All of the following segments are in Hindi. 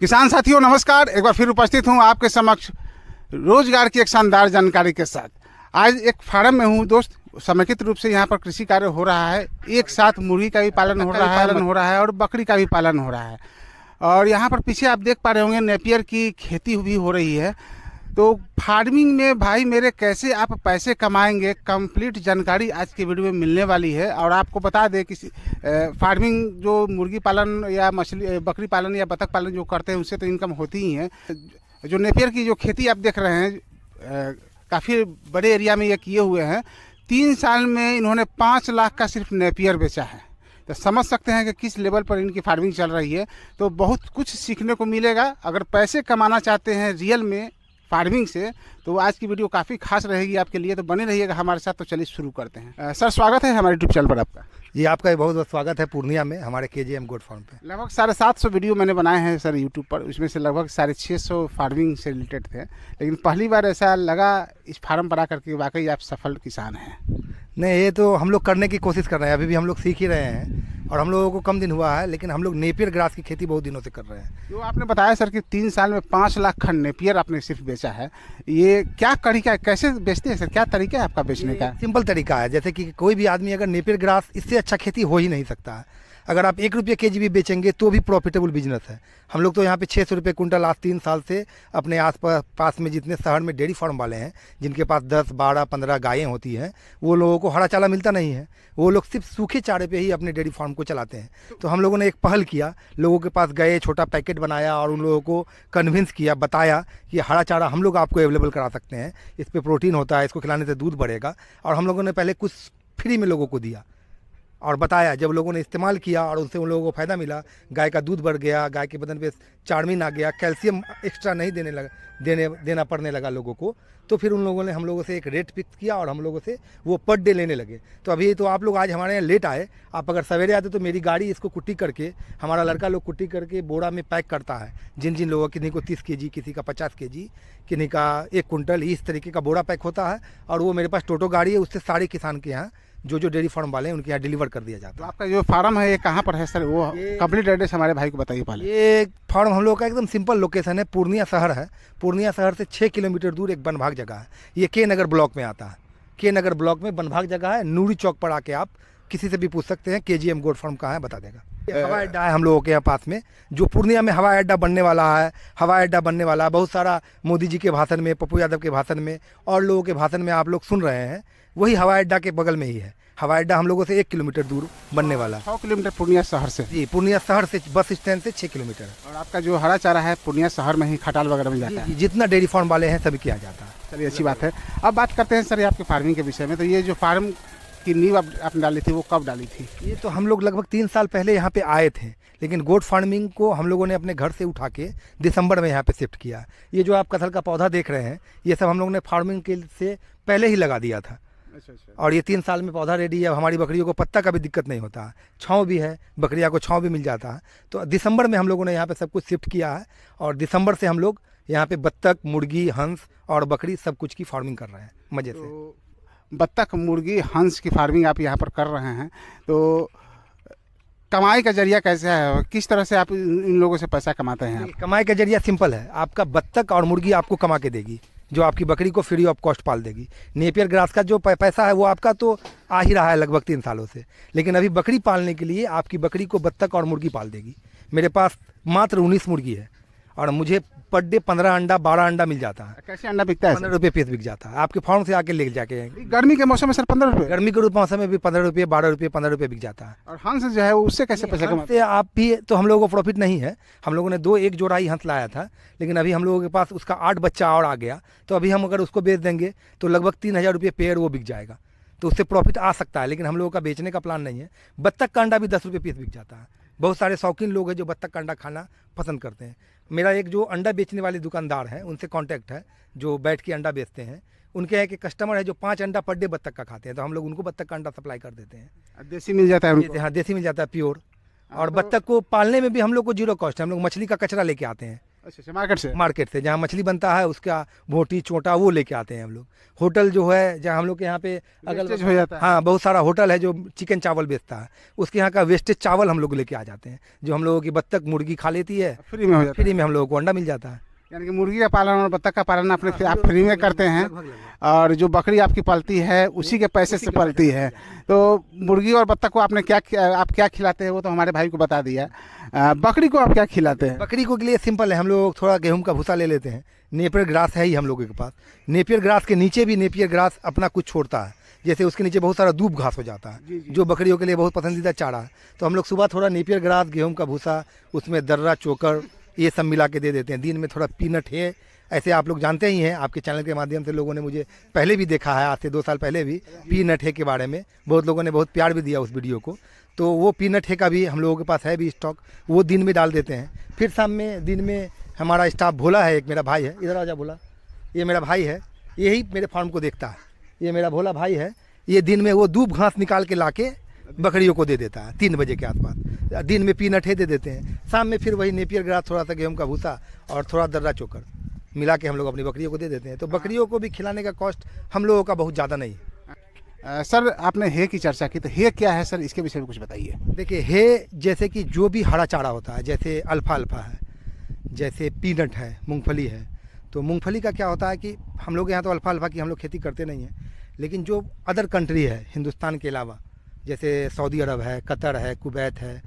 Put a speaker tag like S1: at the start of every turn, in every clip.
S1: किसान साथियों नमस्कार एक बार फिर उपस्थित हूँ आपके समक्ष रोजगार की एक शानदार जानकारी के साथ आज एक फार्म में हूँ दोस्त समेकित रूप से यहाँ पर कृषि कार्य हो रहा है एक साथ मुर्गी का भी पालन हो रहा है हो रहा है और बकरी का भी पालन हो रहा है और यहाँ पर पीछे आप देख पा रहे होंगे नेपियर की खेती भी हो रही है तो फार्मिंग में भाई मेरे कैसे आप पैसे कमाएंगे कंप्लीट जानकारी आज की वीडियो में मिलने वाली है और आपको बता दें कि फार्मिंग जो मुर्गी पालन या मछली बकरी पालन या बतख पालन जो करते हैं उससे तो इनकम होती ही है जो नेपियर की जो खेती आप देख रहे हैं काफ़ी बड़े एरिया में ये किए हुए हैं तीन साल में इन्होंने पाँच लाख का सिर्फ नेपियर बेचा है तो समझ सकते हैं कि किस लेवल पर इनकी फार्मिंग चल रही है तो बहुत कुछ सीखने को मिलेगा अगर पैसे कमाना चाहते हैं रियल में फार्मिंग से तो आज की वीडियो काफ़ी खास रहेगी आपके लिए तो बने रहिएगा हमारे साथ तो चलिए शुरू करते हैं आ, सर स्वागत है हमारे यूट्यूब चैनल पर आपका जी आपका भी बहुत बहुत स्वागत है पूर्णिया में हमारे के जी एम गोड फार्म पर लगभग साढ़े सात सौ वीडियो मैंने बनाए हैं सर यूट्यूब पर उसमें से लगभग साढ़े छः सौ फार्मिंग से रिलेटेड थे लेकिन पहली बार ऐसा लगा इस फार्म पर आकर के वाकई आप सफल किसान हैं
S2: नहीं ये तो हम लोग करने की कोशिश कर रहे हैं अभी
S1: भी हम लोग सीख ही रहे हैं और हम लोगों को कम दिन हुआ है लेकिन हम लोग नेपियर ग्रास की खेती बहुत दिनों से कर रहे हैं जो आपने बताया सर कि तीन साल में पाँच लाख खंड नेपियर आपने सिर्फ बेचा है ये क्या तरीका है कैसे बेचते हैं सर क्या तरीका है आपका बेचने का सिंपल तरीका है जैसे कि कोई भी आदमी अगर नेपियर ग्रास
S2: इससे अच्छा खेती हो ही नहीं सकता है अगर आप एक रुपये के जी भी बेचेंगे तो भी प्रॉफिटेबल बिजनेस है हम लोग तो यहाँ पे छः सौ रुपये कुंटल आज तीन साल से अपने आस पास में जितने शहर में डेयरी फार्म वाले हैं जिनके पास दस बारह पंद्रह गायें होती हैं वो लोगों को हरा चारा मिलता नहीं है वो लोग सिर्फ सूखे चारे पर ही अपने डेयरी फार्म को चलाते हैं तो हम लोगों ने एक पहल किया लोगों के पास गए छोटा पैकेट बनाया और उन लोगों को कन्विंस किया बताया कि हरा चारा हम लोग आपको अवेलेबल करा सकते हैं इस पर प्रोटीन होता है इसको खिलाने से दूध बढ़ेगा और हम लोगों ने पहले कुछ फ्री में लोगों को दिया और बताया जब लोगों ने इस्तेमाल किया और उससे उन लोगों को फ़ायदा मिला गाय का दूध बढ़ गया गाय के बदन पे चार्मिन आ गया कैल्शियम एक्स्ट्रा नहीं देने लगा देने देना पड़ने लगा लोगों को तो फिर उन लोगों ने हम लोगों से एक रेट फिक्स किया और हम लोगों से वो पर डे लेने लगे तो अभी तो आप लोग आज हमारे यहाँ लेट आए आप अगर सवेरे आते तो मेरी गाड़ी इसको कुट्टी करके हमारा लड़का लोग कुट्टी करके बोरा में पैक करता है जिन जिन लोगों किन्हीं को तीस के किसी का पचास के किन्हीं का एक कुंटल इस तरीके का बोरा पैक होता है और वो मेरे पास टोटो गाड़ी है उससे सारे किसान के यहाँ जो जो डेयरी फार्म वाले हैं उनके यहाँ डिलीवर कर दिया जाता तो है तो
S1: आपका जो फार्म है ये कहाँ पर है सर वो कंप्लीट एड्रेस हमारे भाई को बताइए पहले
S2: ये फार्म हम लोग का एकदम सिंपल लोकेशन है पूर्णिया शहर है पूर्णिया शहर से छः किलोमीटर दूर एक बनभाग जगह है ये के नगर ब्लॉक में आता है के नगर ब्लॉक में बनभाग जगह है नूरी चौक पर आके आप किसी से भी पूछ सकते हैं के जी एम गोड फार्म कहाँ है बता देगा हवाई अड्डा है हम लोगों के यहाँ पास में जो पूर्णिया में हवाई अड्डा बनने वाला है हवाई अड्डा बनने वाला है बहुत सारा मोदी जी के भाषण में पप्पू यादव के भाषण में और लोगों के भाषण में आप लोग सुन रहे हैं वही हवाई अड्डा के बगल में ही है हवाई अड्डा हम लोगों से एक किलोमीटर दूर बनने वाला है सौ किलोमीटर पूर्णिया शहर से जी पूर्णिया शहर से बस स्टैंड से छः किलोमीटर
S1: और आपका जो हरा चारा है पूर्णिया शहर में ही खटाल वगैरह में जाता है जितना डेयरी फार्म वाले हैं सभी किया जाता है चलिए अच्छी बात है अब बात करते हैं सर आपके फार्मिंग के विषय में तो ये जो फार्म की नींव आप, आपने डाली थी वो कब डाली थी ये तो हम लोग लगभग तीन साल
S2: पहले यहाँ पे आए थे लेकिन गोट फार्मिंग को हम लोगों ने अपने घर से उठा के दिसंबर में यहाँ पे शिफ्ट किया ये जो आप कथल का पौधा देख रहे हैं ये सब हम लोग ने फार्मिंग के से पहले ही लगा दिया था अच्छा अच्छा और ये तीन साल में पौधा रेडी है अब हमारी बकरियों को पत्ता का भी दिक्कत नहीं होता छाँव भी है बकरिया को छाँव भी मिल जाता है तो दिसंबर में हम लोगों ने यहाँ पे सब कुछ शिफ्ट किया है और दिसंबर से हम लोग यहाँ पे बत्तख मुर्गी हंस और बकरी सब कुछ की फार्मिंग
S1: कर रहे हैं मज़े तो से बत्तख मुर्गी हंस की फार्मिंग आप यहाँ पर कर रहे हैं तो कमाई का जरिया कैसे है किस तरह से आप इन लोगों से पैसा कमाते
S2: हैं कमाई का जरिया सिंपल है आपका बत्तख और मुर्गी आपको कमा के देगी जो आपकी बकरी को फ्री ऑफ कॉस्ट पाल देगी नेपियर ग्रास का जो पैसा है वो आपका तो आ ही रहा है लगभग तीन सालों से लेकिन अभी बकरी पालने के लिए आपकी बकरी को बत्तख और मुर्गी पाल देगी मेरे पास मात्र उन्नीस मुर्गी है और मुझे पर डे पंद्रह अंडा बारह अंडा मिल जाता है
S1: कैसे अंडा बिकता है पंद्रह रुपये
S2: पीस बिक जाता है आपके फार्म से आके ले जाके गर्मी के मौसम में सर पंद्रह रुपये गर्मी के रूप मौसम में भी पंद्रह रुपये बारह रुपये पंद्रह रुपये बिक जाता है और
S1: हंस जो है उससे कैसे पैसा कमाते हैं
S2: आप भी तो हम लोगों को प्रॉफिट नहीं है हम लोगों ने दो एक जोड़ा ही हंस लाया था लेकिन अभी हम लोगों के पास उसका आठ बच्चा और आ गया तो अभी हम अगर उसको बेच देंगे तो लगभग तीन हज़ार रुपये पेड़ वो बिक जाएगा तो उससे प्रॉफिट आ सकता है लेकिन हम लोगों का बेचने का प्लान नहीं है बत्तख का अंडा भी दस रुपये पीस बिक जाता है बहुत सारे शौकीन लोग हैं जो बत्तख का अंडा खाना पसंद करते हैं मेरा एक जो अंडा बेचने वाले दुकानदार हैं उनसे कांटेक्ट है जो बैठ के अंडा बेचते हैं उनके यहाँ के कस्टमर है जो पाँच अंडा पर डे बत्तख का खाते हैं तो हम लोग उनको बत्तख का अंडा सप्लाई कर देते हैं देसी मिल जाता है हाँ देसी मिल जाता है प्योर हाँ, और तो बत्तख को पालने में भी हम लोग को जीरो कॉस्ट है हम लोग मछली का कचरा लेके आते हैं अच्छा मार्केट अच्छा, से मार्केट से जहाँ मछली बनता है उसका भोटी चोटा वो लेके आते हैं हम लोग होटल जो है जहाँ हम लोग के यहाँ पे अगल हो जाता है हाँ बहुत सारा होटल है जो चिकन चावल बेचता है उसके यहाँ का वेस्टेज चावल हम लोग लेके आ जाते हैं जो हम लोगों की बत्तख मुर्गी खा लेती है फ्री में हो जाता
S1: फ्री में हम लोगों को अंडा मिल जाता है यानी कि मुर्गी का पालन और बत्तख का पालन अपने हाँ, आप फ्री में करते हैं और जो बकरी आपकी पलती है हाँ, उसी के पैसे से पलती है तो मुर्गी और बत्तख को आपने क्या आप क्या खिलाते हैं वो तो हमारे भाई को बता दिया बकरी को आप क्या खिलाते हैं बकरी को
S2: के लिए सिंपल है हम लोग थोड़ा गेहूं का भूसा ले लेते हैं नेपियर ग्रास है ही हम लोगों के पास नेपियर ग्रास के नीचे भी नेपियर ग्रास अपना कुछ छोड़ता है जैसे उसके नीचे बहुत सारा दूब घास हो जाता है जो बकरियों के लिए बहुत पसंदीदा चारा है तो हम लोग सुबह थोड़ा नेपियर ग्रास गेहूँ का भूसा उसमें दर्रा चोकर ये सब मिला के दे देते हैं दिन में थोड़ा पीनट है ऐसे आप लोग जानते ही हैं आपके चैनल के माध्यम से लोगों ने मुझे पहले भी देखा है आज से दो साल पहले भी पी है के बारे में बहुत लोगों ने बहुत प्यार भी दिया उस वीडियो को तो वो पी है का भी हम लोगों के पास है भी स्टॉक वो दिन में डाल देते हैं फिर शाम में दिन में हमारा स्टाफ भोला है एक मेरा भाई है इधर आजा भोला ये मेरा भाई है यही मेरे फार्म को देखता है ये मेरा भोला भाई है ये दिन में वो दूब घास निकाल के ला के बकरियों को दे देता है तीन बजे के आसपास दिन में पीनट है दे देते हैं शाम में फिर वही नेपियर ग्रास थोड़ा सा गेहूँ का भूसा और थोड़ा दर्रा चोकर मिला के हम लोग अपनी बकरियों को दे देते हैं तो बकरियों को भी खिलाने का कॉस्ट हम लोगों का बहुत ज़्यादा नहीं आ, सर आपने हे की चर्चा की तो हे क्या है सर इसके विषय में कुछ बताइए देखिए हे जैसे कि जो भी हरा चारा होता है जैसे अल्फा अल्फा है जैसे पीनट है मूँगफली है तो मूँगफली का क्या होता है कि हम लोग यहाँ तो अल्फा अल्फा की हम लोग खेती करते नहीं हैं लेकिन जो अदर कंट्री है हिंदुस्तान के अलावा जैसे सऊदी अरब है कतर है कुवैत है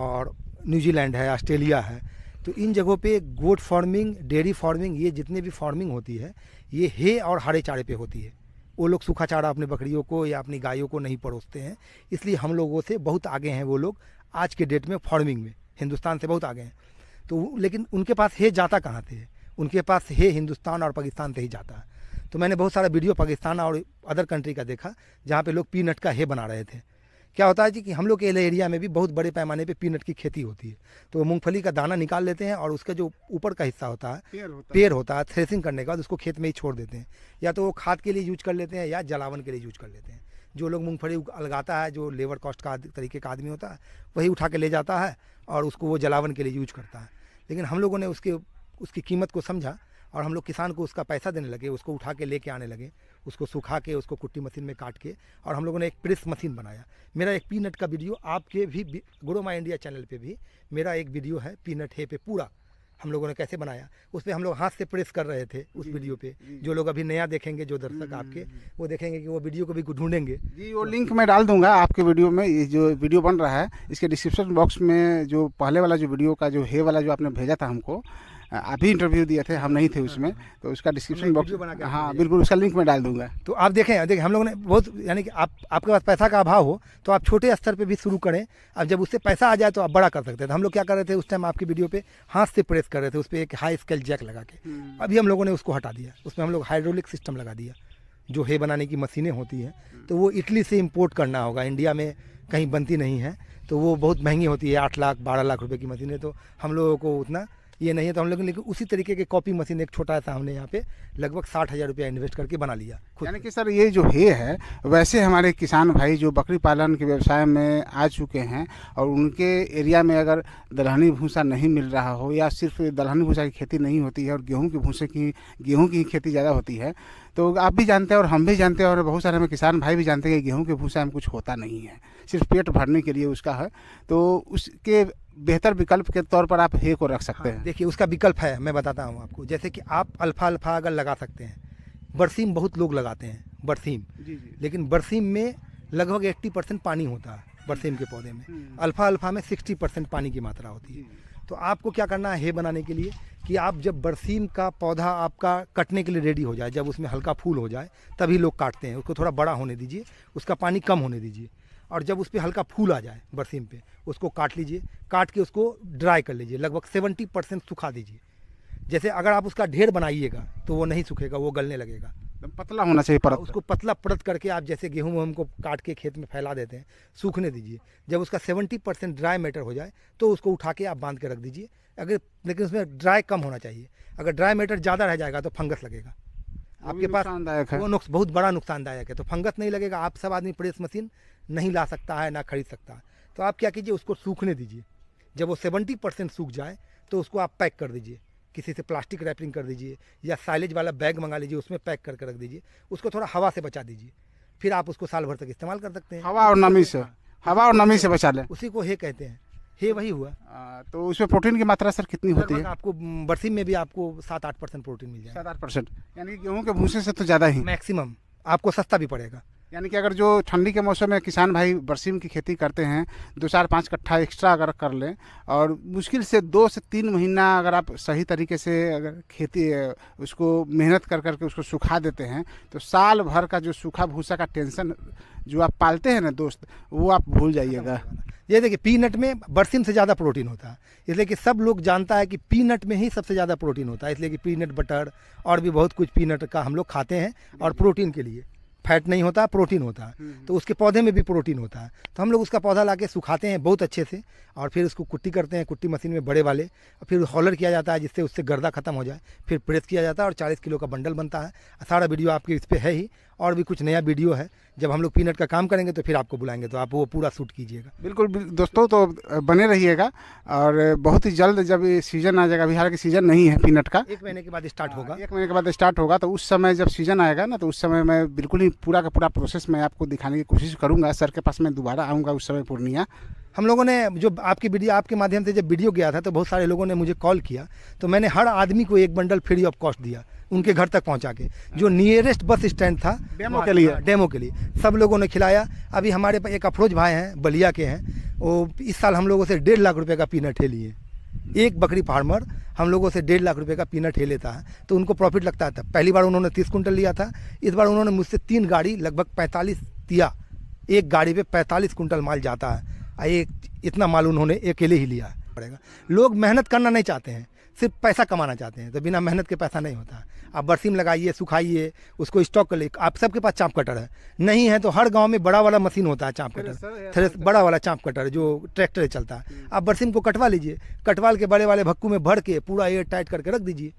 S2: और न्यूजीलैंड है ऑस्ट्रेलिया है तो इन जगहों पे गोट फार्मिंग डेयरी फार्मिंग ये जितने भी फार्मिंग होती है ये हे और हरे चारे पे होती है वो लोग सूखा चारा अपने बकरियों को या अपनी गायों को नहीं परोसते हैं इसलिए हम लोगों से बहुत आगे हैं वो लोग आज के डेट में फार्मिंग में हिंदुस्तान से बहुत आगे हैं तो लेकिन उनके पास हे जाता कहाँ से है उनके पास हे हिंदुस्तान और पाकिस्तान से ही जाता है तो मैंने बहुत सारा वीडियो पाकिस्तान और अदर कंट्री का देखा जहाँ पे लोग पीनट का हे बना रहे थे क्या होता है जी कि हम लोग के एरिया में भी बहुत बड़े पैमाने पे पीनट की खेती होती है तो मूंगफली का दाना निकाल लेते हैं और उसका जो ऊपर का हिस्सा होता है पेड़ होता, पेड़ होता है थ्रेसिंग करने के बाद उसको खेत में ही छोड़ देते हैं या तो वो खाद के लिए यूज कर लेते हैं या जलावन के लिए यूज कर लेते हैं जो लोग मूँगफली अलगाता है जो लेबर कॉस्ट का तरीके का आदमी होता है वही उठा के ले जाता है और उसको वो जलावन के लिए यूज करता है लेकिन हम लोगों ने उसके उसकी कीमत को समझा और हम लोग किसान को उसका पैसा देने लगे उसको उठा के लेके आने लगे उसको सुखा के उसको कुट्टी मशीन में काट के और हम लोगों ने एक प्रेस मशीन बनाया मेरा एक पीनट का वीडियो आपके भी ग्रो माई इंडिया चैनल पे भी मेरा एक वीडियो है पीनट है पे पूरा हम लोगों ने कैसे बनाया उस पर हम लोग हाथ से प्रेस कर रहे थे उस वीडियो पे जो लोग अभी नया देखेंगे जो दर्शक हम्म, आपके हम्म, हम्म। वो देखेंगे कि वो वीडियो को भी ढूंढेंगे
S1: जी वो लिंक मैं डाल दूंगा आपके वीडियो में ये जो वीडियो बन रहा है इसके डिस्क्रिप्शन बॉक्स में जो पहले वाला जो वीडियो का जो हे वाला जो आपने भेजा था हमको आप इंटरव्यू दिए थे हम नहीं थे उसमें तो उसका डिस्क्रिप्शन बॉक्स हाँ बिल्कुल उसका लिंक मैं डाल दूंगा तो आप देखें देखिए हम लोगों ने बहुत यानी कि आप आपके पास पैसा का अभाव हो तो आप छोटे स्तर
S2: पर भी शुरू करें अब जब उससे पैसा आ जाए तो आप बड़ा कर सकते थे हम लोग क्या कर रहे थे उस टाइम आपकी वीडियो पे हाथ से प्रेस कर रहे थे उस पर एक हाई स्केल जैक लगा के हम्म। अभी हम लोगों ने उसको हटा दिया उसमें हम लोग हाइड्रोलिक सिस्टम लगा दिया जो है बनाने की मशीनें होती हैं हम्म। तो वो इटली से इम्पोर्ट करना होगा इंडिया में कहीं बनती नहीं है तो वो बहुत महंगी होती है आठ लाख बारह लाख रुपए की मशीनें तो हम लोगों को उतना ये नहीं है तो हम लोग लेकिन उसी तरीके के कॉपी मशीन एक छोटा सा हमने यहाँ पे लगभग साठ हज़ार रुपया इन्वेस्ट करके बना लिया
S1: यानी कि सर ये जो हे है वैसे हमारे किसान भाई जो बकरी पालन के व्यवसाय में आ चुके हैं और उनके एरिया में अगर दलहनी भूसा नहीं मिल रहा हो या सिर्फ दलहनी भूसा की खेती नहीं होती है और गेहूँ के भूसे की गेहूँ की खेती ज़्यादा होती है तो आप भी जानते हैं और हम भी जानते हैं और बहुत सारे हमें किसान भाई भी जानते हैं कि गेहूँ के भूसा में कुछ होता नहीं है सिर्फ पेट भरने के लिए उसका है तो उसके बेहतर विकल्प के तौर पर आप हे को रख सकते हाँ, हैं देखिए उसका विकल्प है मैं बताता
S2: हूँ आपको जैसे कि आप अल्फा अल्फा अगर लगा सकते हैं बरसीम बहुत लोग लगाते हैं बरसीम जी जी। लेकिन बरसीम में लगभग 80 परसेंट पानी होता है बरसीम के पौधे में हम्म। अल्फा अल्फा में 60 परसेंट पानी की मात्रा होती है हम्म। तो आपको क्या करना है हे बनाने के लिए कि आप जब बरसीम का पौधा आपका कटने के लिए रेडी हो जाए जब उसमें हल्का फूल हो जाए तभी लोग काटते हैं उसको थोड़ा बड़ा होने दीजिए उसका पानी कम होने दीजिए और जब उस पर हल्का फूल आ जाए बरसीम पे उसको काट लीजिए काट के उसको ड्राई कर लीजिए लगभग सेवेंटी परसेंट सुखा दीजिए जैसे अगर आप उसका ढेर बनाइएगा तो वो नहीं सूखेगा वो गलने लगेगा पतला होना चाहिए परत उसको पतला परत करके आप जैसे गेहूँ वेहूँ को काट के खेत में फैला देते हैं सूखने दीजिए जब उसका सेवेंटी परसेंट ड्राई मैटर हो जाए तो उसको उठा के आप बांध के रख दीजिए अगर लेकिन उसमें ड्राई कम होना चाहिए अगर ड्राई मैटर ज़्यादा रह जाएगा तो फंगस लगेगा आपके पास वो नुकस बहुत बड़ा नुकसानदायक है तो फंगस नहीं लगेगा आप सब आदमी प्रेस मशीन नहीं ला सकता है ना खरीद सकता है तो आप क्या कीजिए उसको सूखने दीजिए जब वो सेवेंटी परसेंट सूख जाए तो उसको आप पैक कर दीजिए किसी से प्लास्टिक रैपिंग कर दीजिए या साइलेज वाला बैग मंगा लीजिए उसमें पैक करके रख दीजिए उसको थोड़ा हवा से बचा दीजिए फिर आप उसको साल भर तक इस्तेमाल कर सकते हैं हवा और नमी
S1: से हवा और नमी से बचा लें
S2: उसी को हे कहते हैं हे वही हुआ तो उसमें प्रोटीन की मात्रा सर कितनी होती है आपको
S1: बरसीम में भी आपको सात आठ परसेंट प्रोटीन मिल जाएगा सात आठ परसेंट यानी गेहूँ के भूसे से तो ज़्यादा ही मैक्सिमम आपको सस्ता भी पड़ेगा यानी कि अगर जो ठंडी के मौसम में किसान भाई बरसीम की खेती करते हैं दो चार पाँच कट्ठा एक्स्ट्रा अगर कर लें और मुश्किल से दो से तीन महीना अगर आप सही तरीके से अगर खेती उसको मेहनत कर करके उसको सुखा देते हैं तो साल भर का जो सूखा भूसा का टेंशन जो आप पालते हैं ना दोस्त वो आप भूल जाइएगा ये देखिए पीनट में बरसीम से ज़्यादा प्रोटीन होता है इसलिए कि सब लोग जानता है कि पीनट
S2: में ही सबसे ज़्यादा प्रोटीन होता है इसलिए कि पीनट बटर और भी बहुत कुछ पीनट का हम लोग खाते हैं और प्रोटीन के लिए फैट नहीं होता प्रोटीन होता है हम्म, हम्म। तो उसके पौधे में भी प्रोटीन होता है तो हम लोग उसका पौधा ला सुखाते हैं बहुत अच्छे से और फिर उसको कुट्टी करते हैं कुट्टी मशीन में बड़े वाले और फिर हॉलर किया जाता है जिससे उससे गर्दा खत्म हो जाए फिर प्रेस किया जाता है और चालीस किलो का बंडल बनता है सारा वीडियो आपके इस पर है ही और भी कुछ नया वीडियो है जब हम लोग पीनट का काम करेंगे तो फिर आपको बुलाएंगे तो आप वो पूरा शूट कीजिएगा
S1: बिल्कुल दोस्तों तो बने रहिएगा और बहुत ही जल्द जब सीज़न आ जाएगा बिहार के सीज़न नहीं है पीनट का एक महीने के बाद स्टार्ट हाँ, होगा एक महीने के बाद स्टार्ट होगा तो उस समय जब सीज़न आएगा ना तो उस समय मैं बिल्कुल ही पूरा का पूरा प्रोसेस मैं आपको दिखाने की कोशिश करूँगा सर के पास मैं दोबारा आऊँगा उस समय पूर्णिया हम लोगों ने जो आपकी वीडियो आपके माध्यम से जब वीडियो गया था तो बहुत सारे लोगों ने मुझे कॉल किया
S2: तो मैंने हर आदमी को एक बंडल फ्री ऑफ कॉस्ट दिया उनके घर तक पहुंचा के जो नियरेस्ट बस स्टैंड था डेमो के लिए डेमो के लिए सब लोगों ने खिलाया अभी हमारे पास एक अफरोज भाई हैं बलिया के हैं वो इस साल हम लोगों से डेढ़ लाख रुपये का पीनट है लिए एक बकरी फार्मर हम लोगों से डेढ़ लाख रुपए का पीनट है लेता है तो उनको प्रॉफिट लगता था पहली बार उन्होंने तीस कुंटल लिया था इस बार उन्होंने मुझसे तीन गाड़ी लगभग पैंतालीस दिया एक गाड़ी पे पैंतालीस कुंटल माल जाता है ये इतना माल उन्होंने अकेले ही लिया पड़ेगा लोग मेहनत करना नहीं चाहते हैं सिर्फ पैसा कमाना चाहते हैं तो बिना मेहनत के पैसा नहीं होता आप बरसीम लगाइए सुखाइए उसको स्टॉक कर ले आप सबके पास चाँप कटर है नहीं है तो हर गांव में बड़ा वाला मशीन होता है चाँप कटर थ्रेस बड़ा वाला चाँप कटर जो ट्रैक्टर चलता है आप बरसीम को कटवा लीजिए कटवाल के बड़े वाले भक्कू में भर के पूरा एयर टाइट करके रख दीजिए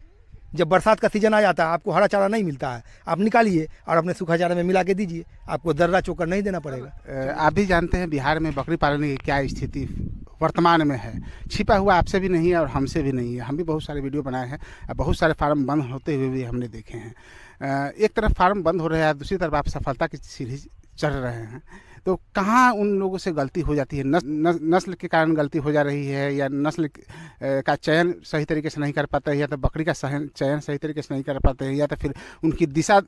S2: जब बरसात का सीज़न आ जाता है आपको हरा चारा नहीं मिलता है आप निकालिए
S1: और अपने सूखा चारा में मिला के दीजिए आपको दर्रा चोकर नहीं देना पड़ेगा आप भी जानते हैं बिहार में बकरी पालन की क्या स्थिति वर्तमान में है छिपा हुआ आपसे भी नहीं है और हमसे भी नहीं है हम भी बहुत सारे वीडियो बनाए हैं बहुत सारे फार्म बंद होते हुए भी हमने देखे हैं एक तरफ फार्म बंद हो रहे हैं दूसरी तरफ आप सफलता की सीढ़ी चढ़ रहे हैं तो कहाँ उन लोगों से गलती हो जाती है नस, नस, नस्ल के कारण गलती हो जा रही है या नस्ल का चयन सही तरीके से नहीं कर पाते हैं या तो बकरी का चयन सही तरीके से नहीं कर पाते हैं या तो फिर उनकी दिशा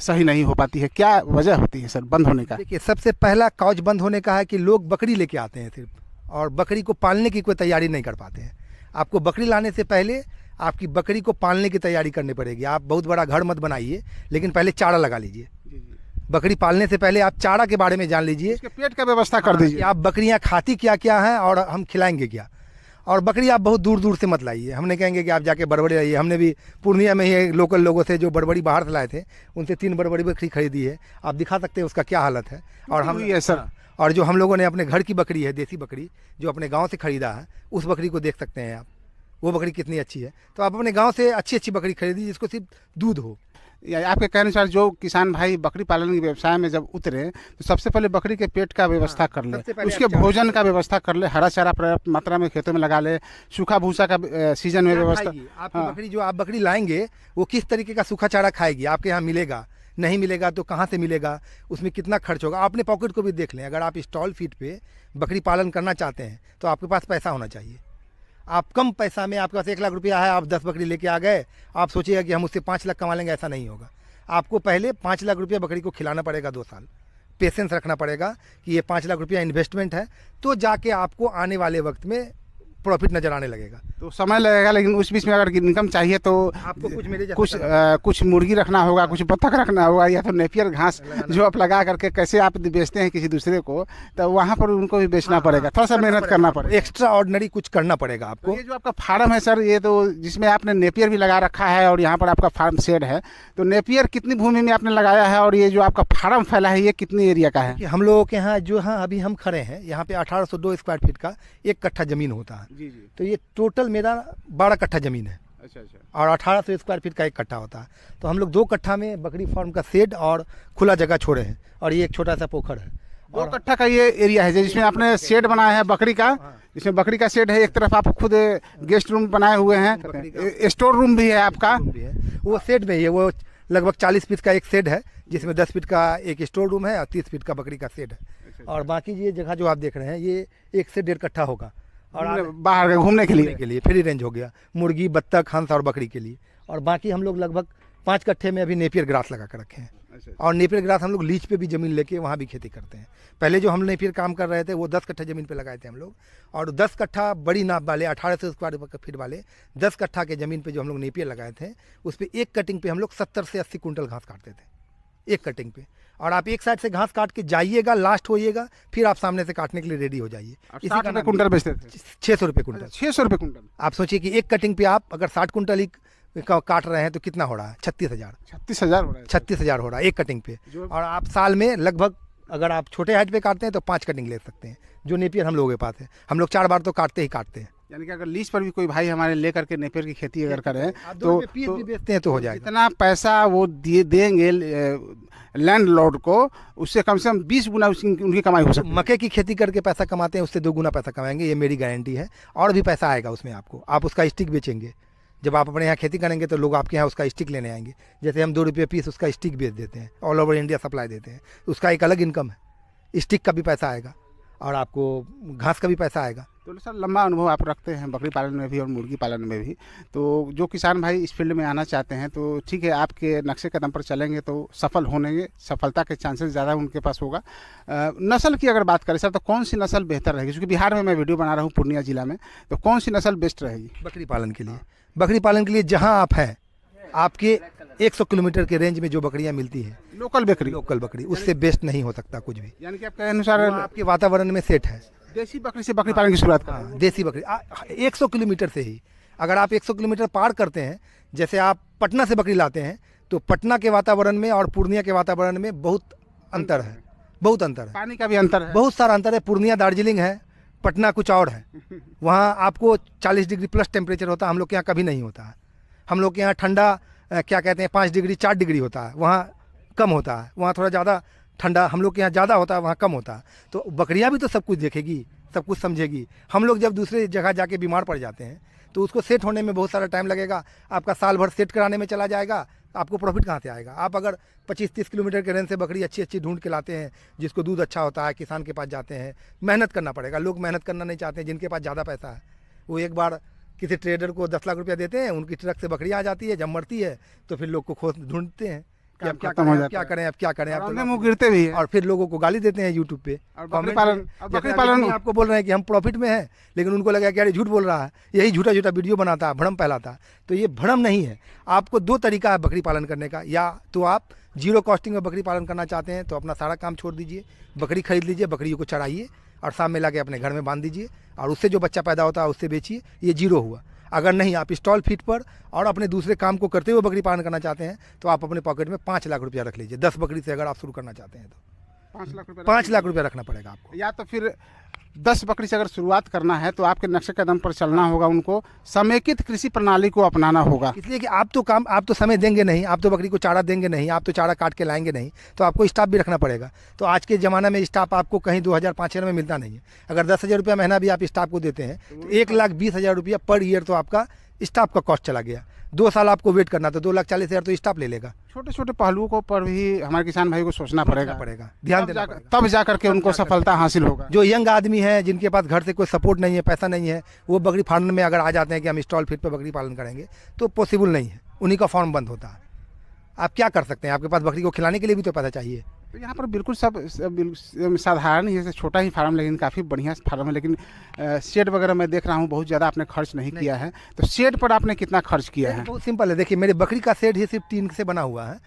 S1: सही नहीं हो पाती है क्या वजह होती है सर बंद होने का देखिए सबसे पहला काउज बंद होने का है कि लोग बकरी
S2: लेके आते हैं सिर्फ और बकरी को पालने की कोई तैयारी नहीं कर पाते हैं आपको बकरी लाने से पहले आपकी बकरी को पालने की तैयारी करनी पड़ेगी आप बहुत बड़ा घर मत बनाइए लेकिन पहले चारा लगा लीजिए बकरी पालने से पहले आप चारा के बारे में जान लीजिए पेट का व्यवस्था कर हाँ, दीजिए आप बकरियाँ खाती क्या क्या हैं और हम खिलाएंगे क्या और बकरी आप बहुत दूर दूर से मत लाइए हमने कहेंगे कि आप जाके बड़बड़ी लाइए हमने भी पूर्णिया में ही लोकल लोगों से जो बड़बड़ी बाहर से लाए थे उनसे तीन बड़बड़ी बकरी खरीदी है आप दिखा सकते हैं उसका क्या हालत है और तो हम ये सर हाँ, और जो हम लोगों ने अपने घर की बकरी है देसी बकरी जो अपने गाँव से खरीदा है उस बकरी को देख सकते हैं आप वो बकरी कितनी अच्छी है
S1: तो आप अपने गाँव से अच्छी अच्छी बकरी खरीदी जिसको सिर्फ दूध हो या आपके कहने अनुसार जो किसान भाई बकरी पालन के व्यवसाय में जब उतरे तो सबसे पहले बकरी के पेट का व्यवस्था कर ले उसके भोजन का व्यवस्था कर ले हरा चारा पर्याप्त मात्रा में खेतों में लगा ले सूखा भूसा का सीजन में व्यवस्था हाँ। बकरी जो आप बकरी लाएंगे वो किस तरीके का सूखा चारा खाएगी आपके यहाँ मिलेगा नहीं
S2: मिलेगा तो कहाँ से मिलेगा उसमें कितना खर्च होगा अपने पॉकेट को भी देख लें अगर आप स्टॉल फीट पे बकरी पालन करना चाहते हैं तो आपके पास पैसा होना चाहिए आप कम पैसा में आपके पास एक लाख रुपया है आप दस बकरी लेके आ गए आप सोचिएगा कि हम उससे पाँच लाख कमा लेंगे ऐसा नहीं होगा आपको पहले पाँच लाख रुपया बकरी को खिलाना पड़ेगा दो साल पेशेंस रखना पड़ेगा कि ये पाँच लाख रुपया इन्वेस्टमेंट है तो जाके आपको आने वाले वक्त में प्रॉफिट नजर आने लगेगा तो समय
S1: लगेगा लेकिन उस बीच में अगर इनकम चाहिए तो आपको कुछ मिले कुछ आ, कुछ मुर्गी रखना होगा कुछ बत्तख रखना होगा या तो नेपियर घास जो आप लगा करके कैसे आप बेचते हैं किसी दूसरे को तो वहाँ पर उनको भी बेचना हाँ, पड़ेगा थोड़ा सा मेहनत करना पड़ेगा एक्स्ट्रा ऑर्डनरी कुछ करना पड़ेगा तो आपको ये जो आपका फार्म है सर ये तो जिसमें आपने नेपियर भी लगा रखा है और यहाँ पर आपका फार्म शेड है तो नेपियर कितनी भूमि में आपने लगाया है और ये जो आपका फार्म फैला है ये कितनी एरिया का है हम लोगों के यहाँ जो हाँ अभी हम खड़े हैं यहाँ पे
S2: अठारह स्क्वायर फीट का एक कट्ठा जमीन होता है जी जी तो ये टोटल मेरा बारह कट्ठा ज़मीन है अच्छा अच्छा और अठारह सौ स्क्वायर फीट का एक कट्ठा होता है तो हम लोग दो कट्ठा में बकरी फार्म का शेड और खुला जगह छोड़े हैं और ये एक छोटा सा पोखर है
S1: दो कट्ठा का ये एरिया है जिसमें आपने शेड बनाया है बकरी का हाँ। जिसमें बकरी का शेड है एक तरफ आप खुद गेस्ट रूम बनाए हुए हैं स्टोर रूम भी है आपका वो शेड में ही है वो लगभग चालीस फीट का एक शेड है
S2: जिसमें दस फीट का एक स्टोर रूम है और तीस फीट का बकरी का शेड है अच्छा, अच्छा। और बाकी ये जगह जो आप देख रहे हैं ये एक से डेढ़ कट्ठा होगा और बाहर गए घूमने के लिए के लिए फ्री रेंज हो गया मुर्गी बत्तख हंस और बकरी के लिए और बाकी हम लोग लगभग पाँच कट्ठे में अभी नेपियर ग्रास लगा कर रखे हैं अच्छा, अच्छा। और नेपियर ग्रास हम लोग लीच पे भी ज़मीन लेके वहाँ भी खेती करते हैं पहले जो हम नेपियर काम कर रहे थे वो दस कट्ठा ज़मीन पे लगाए थे हम लोग और दस कट्ठा बड़ी नाप वाले अठारह सौ स्क्वायर फीट वाले दस कट्ठा के ज़मीन पे जो हम लोग नेपियर लगाए थे उस पर एक कटिंग पे हम लोग सत्तर से अस्सी कुंटल घास काटते थे एक कटिंग पे और आप एक साइड से घास काट के जाइएगा लास्ट होइएगा फिर आप सामने से काटने के लिए रेडी हो जाइए इसी का कुंटल बेचते थे छः सौ रुपये कुंटल छः सौ रुपये कुंटल आप सोचिए कि एक कटिंग पे आप अगर साठ कुंटल ही काट रहे हैं तो कितना हो रहा है छत्तीस हज़ार छत्तीस हज़ार हो रहा है छत्तीस हज़ार हो रहा है एक कटिंग पे और आप साल में लगभग अगर आप छोटे हाइट पे काटते हैं तो पाँच कटिंग ले सकते हैं जो नेपियर हम लोगों के पास है हम लोग चार बार तो काटते ही काटते हैं
S1: यानी कि अगर लीज पर भी कोई भाई हमारे ले करके नेपियर की खेती अगर करें हाँ, तो, तो बेचते हैं तो हो तो जाएगा इतना पैसा वो दिए देंगे लैंड लॉर्ड को उससे कम से कम बीस गुना उनकी कमाई हो सकती है मक्के की खेती करके पैसा कमाते
S2: हैं उससे दो गुना पैसा कमाएंगे ये मेरी गारंटी है और भी पैसा आएगा उसमें आपको आप उसका स्टिक बेचेंगे जब आप अपने यहाँ खेती करेंगे तो लोग आपके यहाँ उसका स्टिक लेने आएंगे जैसे हम दो रुपये पीस उसका स्टिक बेच देते हैं ऑल ओवर इंडिया सप्लाई देते हैं उसका एक अलग इनकम है स्टिक का भी पैसा आएगा और
S1: आपको घास का भी पैसा आएगा तो सर लंबा अनुभव आप रखते हैं बकरी पालन में भी और मुर्गी पालन में भी तो जो किसान भाई इस फील्ड में आना चाहते हैं तो ठीक है आपके नक्शे कदम पर चलेंगे तो सफल होने सफलता के चांसेस ज़्यादा उनके पास होगा नस्ल की अगर बात करें सर तो कौन सी नस्ल बेहतर रहेगी क्योंकि बिहार में मैं वीडियो बना रहा हूँ पूर्णिया जिला में तो कौन सी नस्ल बेस्ट रहेगी बकरी पालन के लिए बकरी पालन के लिए जहाँ आप हैं आपके 100 किलोमीटर के रेंज में जो बकरियां मिलती है
S2: लोकल बकरी लोकल बकरी उससे बेस्ट नहीं हो सकता कुछ भी
S1: यानी कि आपके अनुसार आपके
S2: वातावरण में सेट है देसी बकरी से बकरी पालन की शुरुआत करें हाँ, देसी बकरी एक सौ किलोमीटर से ही अगर आप सौ किलोमीटर पार करते हैं जैसे आप पटना से बकरी लाते हैं तो पटना के वातावरण में और पूर्णिया के वातावरण में बहुत अंतर है बहुत अंतर है पानी का भी अंतर है बहुत सारा अंतर है पूर्णिया दार्जिलिंग है पटना कुछ और है वहाँ आपको 40 डिग्री प्लस टेम्परेचर होता है हम लोग के यहाँ कभी नहीं होता है हम लोग के यहाँ ठंडा क्या कहते हैं पाँच डिग्री चार डिग्री होता है वहाँ कम होता है वहाँ थोड़ा ज़्यादा ठंडा हम लोग के यहाँ ज़्यादा होता है वहाँ कम होता है तो बकरियाँ भी तो सब कुछ देखेगी सब कुछ समझेगी हम लोग जब दूसरे जगह जाके बीमार पड़ जाते हैं तो उसको सेट होने में बहुत सारा टाइम लगेगा आपका साल भर सेट कराने में चला जाएगा आपको प्रॉफिट कहाँ से आएगा आप अगर 25-30 किलोमीटर के रेंज से बकरी अच्छी अच्छी ढूंढ के लाते हैं जिसको दूध अच्छा होता है किसान के पास जाते हैं मेहनत करना पड़ेगा लोग मेहनत करना नहीं चाहते हैं जिनके पास ज़्यादा पैसा है वो एक बार किसी ट्रेडर को दस लाख रुपया देते हैं उनकी ट्रक से बकरी आ जाती है जब मरती है तो फिर लोग को खोज ढूंढते हैं अब क्या करें क्या करें अब क्या करें आप तो मुंह गिरते भी है और फिर लोगों को गाली देते हैं यूट्यूब पे बकरी पालन आपको बोल रहे हैं कि हम प्रॉफिट में हैं लेकिन उनको लगा कि अरे झूठ बोल रहा है यही झूठा झूठा वीडियो बनाता है भ्रम फैलाता है तो ये भ्रम नहीं है आपको दो तरीका है बकरी पालन करने का या तो आप जीरो कॉस्टिंग में बकरी पालन करना चाहते हैं तो अपना सारा काम छोड़ दीजिए बकरी खरीद लीजिए बकरियों को चढ़ाइए और शाम में ला के अपने घर में बांध दीजिए और उससे जो बच्चा पैदा होता है उससे बेचिए ये जीरो हुआ अगर नहीं आप स्टॉल फीट पर और अपने दूसरे काम को करते हुए बकरी पालन करना चाहते हैं तो आप अपने पॉकेट में पाँच लाख रुपया रख लीजिए दस बकरी
S1: से अगर आप शुरू करना चाहते हैं तो पाँच लाख रुपया पाँच लाख रुपया रखना पड़ेगा आपको या तो फिर दस बकरी से अगर शुरुआत करना है तो आपके नक्शे कदम पर चलना होगा उनको समेकित कृषि प्रणाली को अपनाना होगा इसलिए कि आप तो काम आप तो समय देंगे नहीं आप तो बकरी को चारा देंगे नहीं आप तो चारा काट के लाएंगे नहीं
S2: तो आपको स्टाफ भी रखना पड़ेगा तो आज के ज़माने में स्टाफ आपको कहीं दो हज़ार पाँच हज़ार में मिलता नहीं है अगर दस हज़ार रुपया महीना भी आप स्टाफ को देते हैं तो, तो एक लाख बीस हज़ार रुपया पर ईयर तो आपका स्टाफ का कॉस्ट चला गया दो साल आपको वेट करना था दो लाख चालीस हज़ार तो स्टाफ ले लेगा
S1: छोटे छोटे पहलुओं को पर भी हमारे किसान भाई को सोचना पड़ेगा पड़ेगा ध्यान देना पड़ेगा। तब जा करके उनको सफलता हासिल होगा जो यंग आदमी है
S2: जिनके पास घर से कोई सपोर्ट नहीं है पैसा नहीं है वो बकरी फार्म में अगर आ जाते हैं कि हम स्टॉल फीट पर बकरी पालन करेंगे तो पॉसिबल नहीं है उन्हीं का फॉर्म बंद होता है आप क्या कर सकते हैं आपके पास बकरी को खिलाने के लिए भी तो
S1: पैसा चाहिए तो यहाँ पर बिल्कुल सब साधारण ही छोटा ही फार्म लेकिन काफ़ी बढ़िया फार्म है लेकिन शेड वगैरह मैं देख रहा हूँ बहुत ज़्यादा आपने खर्च नहीं, नहीं किया है तो शेड पर आपने कितना खर्च किया है बहुत सिंपल है देखिए मेरी बकरी का शेड ही सिर्फ टीन से बना हुआ है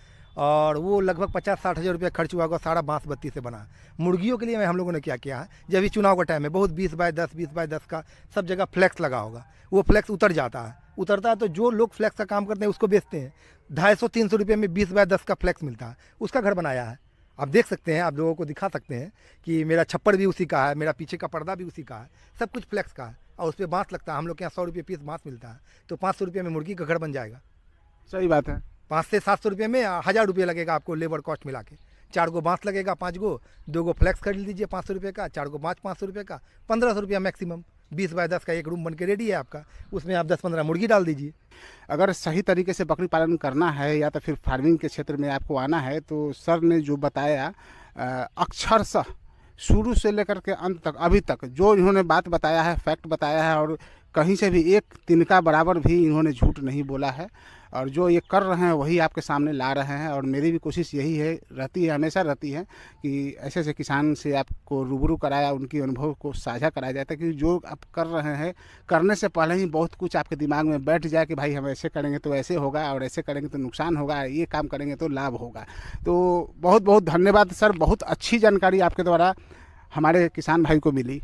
S1: और वो लगभग पचास
S2: साठ हज़ार रुपया खर्च हुआ होगा सारा बांस बत्ती से बना मुर्गियों के लिए मैं हम लोगों ने क्या किया है जब भी चुनाव का टाइम है बहुत बीस बाय दस बीस बाय दस का सब जगह फ्लैक्स लगा होगा वो फ्लैक्स उतर जाता है उतरता है तो जो लोग फ्लैक्स का काम करते हैं उसको बेचते हैं ढाई सौ तीन सौ रुपये में बीस बाय दस का फ्लैक्स मिलता है उसका घर बनाया है आप देख सकते हैं आप लोगों को दिखा सकते हैं कि मेरा छप्पर भी उसी का है मेरा पीछे का पर्दा भी उसी का है सब कुछ फ्लेक्स का है और उस पर बाँस लगता है हम लोग के यहाँ सौ रुपये पीस बाँस मिलता है तो पाँच सौ रुपये में मुर्गी का घर बन जाएगा सही बात है पाँच से सात सौ रुपये में हज़ार रुपये लगेगा आपको लेबर कॉस्ट मिला के चार गो बाँस लगेगा पाँच गो दो गो फ्लेक्स खरीद लीजिए पाँच सौ रुपये का चार गो बाँच पाँच सौ रुपये का
S1: पंद्रह सौ रुपया मैक्सिमम बीस बाय दस का एक रूम बन के रेडी है आपका उसमें आप दस पंद्रह मुर्गी डाल दीजिए अगर सही तरीके से बकरी पालन करना है या तो फिर फार्मिंग के क्षेत्र में आपको आना है तो सर ने जो बताया अक्षरशः शुरू से लेकर के अंत तक अभी तक जो इन्होंने बात बताया है फैक्ट बताया है और कहीं से भी एक तिनका बराबर भी इन्होंने झूठ नहीं बोला है और जो ये कर रहे हैं वही आपके सामने ला रहे हैं और मेरी भी कोशिश यही है रहती है हमेशा रहती है कि ऐसे ऐसे किसान से आपको रूबरू कराया उनके अनुभव को साझा कराया जाए ताकि जो आप कर रहे हैं करने से पहले ही बहुत कुछ आपके दिमाग में बैठ जाए कि भाई हम ऐसे करेंगे तो ऐसे होगा और ऐसे करेंगे तो नुकसान होगा ये काम करेंगे तो लाभ होगा तो बहुत बहुत धन्यवाद सर बहुत अच्छी जानकारी आपके द्वारा हमारे किसान भाई को मिली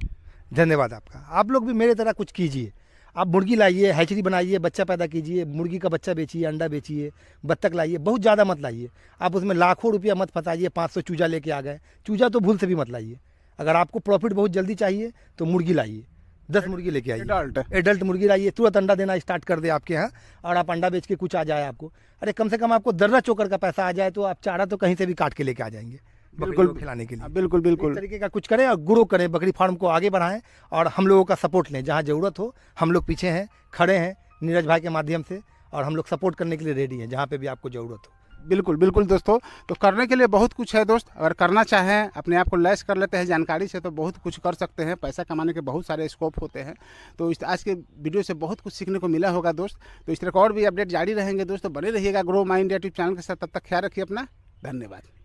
S1: धन्यवाद आपका आप लोग भी मेरे तरह कुछ कीजिए आप मुर्गी लाइए हैचरी बनाइए बच्चा पैदा कीजिए
S2: मुर्गी का बच्चा बेचिए अंडा बेचिए बत्तख लाइए बहुत ज़्यादा मत लाइए आप उसमें लाखों रुपया मत फंसाइए पाँच सौ चूजा लेके आ गए चूजा तो भूल से भी मत लाइए अगर आपको प्रॉफिट बहुत जल्दी चाहिए तो मुर्गी लाइए दस मुर्गी लेके आइए एडल्ट एडल्ट मुर्गी लाइए तुरंत अंडा देना स्टार्ट कर दे आपके यहाँ और आप अंडा बेच के कुछ आ जाए आपको अरे कम से कम आपको दर्रा चोकर का पैसा आ जाए तो आप चारा तो कहीं से भी काट के लेके आ जाएंगे बिल्कुल खिलाने के लिए हाँ, बिल्कुल तो बिल्कुल तरीके का कुछ करें और ग्रो करें बकरी फार्म को आगे बढ़ाएं और हम लोगों का सपोर्ट लें जहाँ ज़रूरत हो हम लोग पीछे हैं खड़े हैं नीरज भाई के माध्यम से
S1: और हम लोग सपोर्ट करने के लिए रेडी हैं जहाँ पे भी आपको ज़रूरत हो बिल्कुल बिल्कुल दोस्तों तो करने के लिए बहुत कुछ है दोस्त अगर करना चाहें अपने आप को लैस कर लेते हैं जानकारी से तो बहुत कुछ कर सकते हैं पैसा कमाने के बहुत सारे स्कोप होते हैं तो इस आज के वीडियो से बहुत कुछ सीखने को मिला होगा दोस्त तो इस तरह और भी अपडेट जारी रहेंगे दोस्तों बने रहिएगा ग्रो माइंड यूट्यूब चैनल के साथ तब तक ख्याल रखिए अपना धन्यवाद